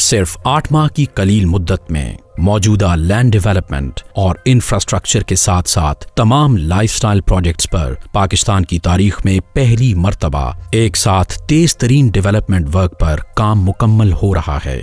सिर्फ आठ माह की कलील मुद्दत में मौजूदा लैंड डेवलपमेंट और इंफ्रास्ट्रक्चर के साथ साथ तमाम लाइफस्टाइल प्रोजेक्ट्स पर पाकिस्तान की तारीख में पहली मरतबा एक साथ तेज तरीन डेवलपमेंट वर्क पर काम मुकम्मल हो रहा है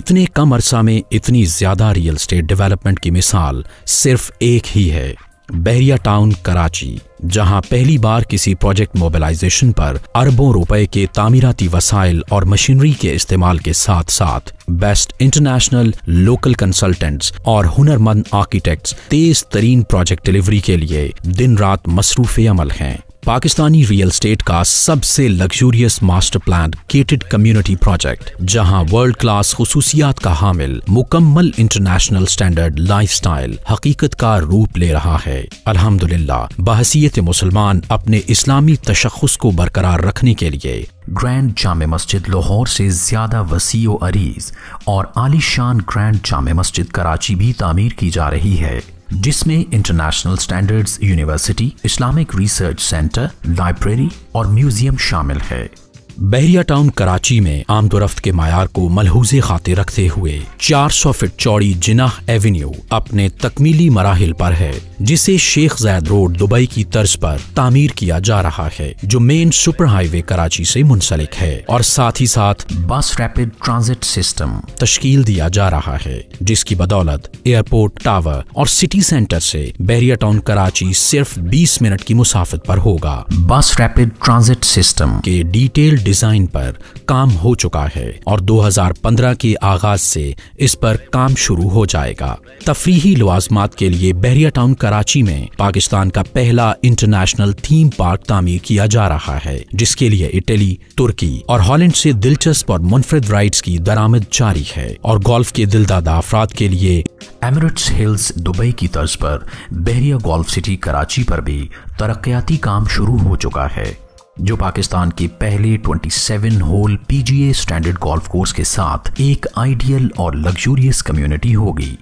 इतने कम अरसा में इतनी ज्यादा रियल स्टेट डेवलपमेंट की मिसाल सिर्फ एक ही है बहरिया टाउन कराची जहां पहली बार किसी प्रोजेक्ट मोबिलाइजेशन पर अरबों रुपए के तामीराती वसाइल और मशीनरी के इस्तेमाल के साथ साथ बेस्ट इंटरनेशनल लोकल कंसल्टेंट्स और हुनरमंद आर्किटेक्ट्स तेज तरीन प्रोजेक्ट डिलीवरी के लिए दिन रात मसरूफ अमल हैं पाकिस्तानी रियल स्टेट का सबसे luxurious master plan gated community project जहां वर्ल्ड क्लास खसूसियात का हामिल मुकम्मल इंटरनेशनल स्टैंडर्ड लाइफस्टाइल हकीकत का रूप ले रहा है अल्हम्दुलिल्लाह बहसीत मुसलमान अपने इस्लामी तशखस को बरकरार रखने के लिए ग्रैंड जाम मस्जिद लाहौर से ज़्यादा वसी अरीज और आलिशान ग्रैंड जाम मस्जिद कराची भी तामीर की जा रही है जिसमें international standards university Islamic research centre library और म्यूजियम शामिल है बहरिया टाउन कराची में आमदोरफ्त के मैार को मलहूज खाते रखते हुए 400 फीट चौड़ी जिनाह एवेन्यू अपने तकमीली मराहल पर है जिसे शेख जैद रोड दुबई की तर्ज पर तामीर किया जा रहा है जो मेन सुपर हाईवे कराची से मुंसलिक है और साथ ही साथ बस रैपिड ट्रांजिट सिस्टम तश्कील दिया जा रहा है जिसकी बदौलत एयरपोर्ट टावर और सिटी सेंटर से बहरिया टाउन कराची सिर्फ 20 मिनट की मुसाफत पर होगा बस रैपिड ट्रांजिट सिस्टम के डिटेल डिज़ाइन पर काम हो चुका है और 2015 के आगाज से इस पर काम शुरू हो जाएगा तफरीही लवाजमात के लिए बहरिया टाउन कराची में पाकिस्तान का पहला इंटरनेशनल थीम पार्क तामीर किया जा रहा है जिसके लिए इटली तुर्की और हॉलैंड से दिलचस्प और मुनफरद राइड की दरामद जारी है और गोल्फ के दिलदादा अफराद के लिए एमरट्स हिल्स दुबई की तर्ज पर बहरिया गोल्फ सिटी कराची पर भी तरक्याती काम शुरू हो चुका है जो पाकिस्तान की पहले 27 hole PGA standard golf course के साथ एक आइडियल और लग्जूरियस कम्युनिटी होगी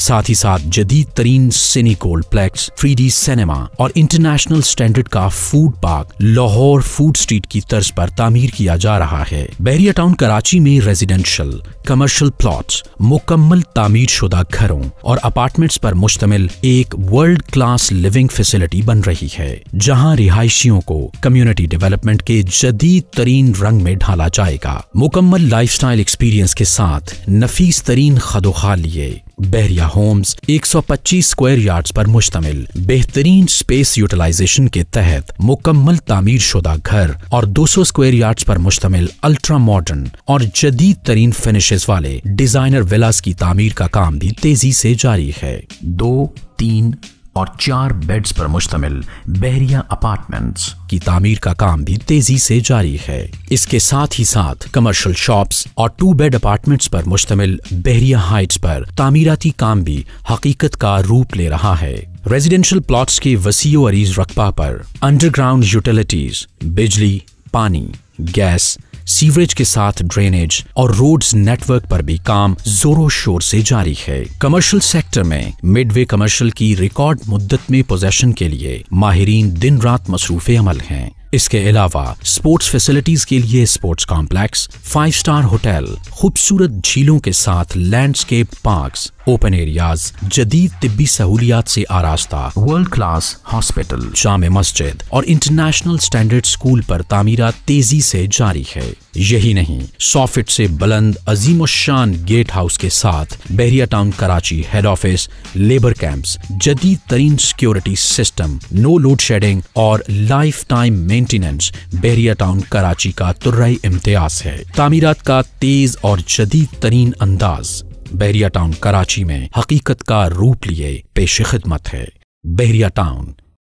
साथ ही साथ जदीद तरीन सिनीकोल्ड प्लेक्स थ्री सिनेमा और इंटरनेशनल स्टैंडर्ड का food park Lahore food street की तर्ज पर तामीर किया जा रहा है बहरिया टाउन कराची में रेजिडेंशियल कमर्शियल प्लॉट मुकम्मल तामीर शुदा घरों और अपार्टमेंट्स पर मुश्तमिल एक वर्ल्ड क्लास लिविंग फैसिलिटी बन रही है जहां रिहायशियों को कम्युनिटी डेवलपमेंट के जदीद तरीन रंग में ढाला जाएगा मुकम्मल लाइफ एक्सपीरियंस के साथ नफीस तरीन खदोखा लिए बहरिया होम्स 125 स्क्वायर यार्ड्स पर मुश्तमिल बेहतरीन स्पेस यूटिलाइजेशन के तहत मुकम्मल तामीर शुदा घर और 200 स्क्वायर यार्ड्स पर मुश्तमिल अल्ट्रा मॉडर्न और जदीद तरीन फिनिशेस वाले डिजाइनर विलास की तामीर का काम भी तेजी से जारी है दो तीन और चार बेड्स पर मुश्तमिल बहरिया अपार्टमेंट्स की तामीर का काम भी तेजी से जारी है इसके साथ ही साथ कमर्शियल शॉप्स और टू बेड अपार्टमेंट्स पर मुश्तमिल बहरिया हाइट्स पर तामीराती काम भी हकीकत का रूप ले रहा है रेजिडेंशियल प्लॉट्स के वसी अरीज रकबा पर अंडरग्राउंड यूटिलिटीज बिजली पानी गैस सीवरेज के साथ ड्रेनेज और रोड्स नेटवर्क पर भी काम जोरों शोर से जारी है कमर्शियल सेक्टर में मिडवे कमर्शियल की रिकॉर्ड मुद्दत में पोजेशन के लिए माहरीन दिन रात मसरूफ अमल हैं इसके अलावा स्पोर्ट्स फैसिलिटीज के लिए sports complex five star hotel खूबसूरत झीलों के साथ लैंडस्केप पार्क्स ओपन एरियाज जदीद तिब्बी सहूलियात से आरास्ता वर्ल्ड क्लास हॉस्पिटल जाम मस्जिद और इंटरनेशनल स्टैंडर्ड स्कूल पर तामीरा तेजी से जारी है यही नहीं सौ फिट से बुलंद अजीम शान गेट हाउस के साथ Bahria town Karachi head office labour camp जदीद तरीन security system no load shedding और life time maintenance Bahria town Karachi का तुर्राई इम्तियाज है तामीरत का तेज और जदीद तरीन अंदाज बहरिया टाउन कराची में हकीकत का रूप लिए पेश खिदमत है बहरिया टाउन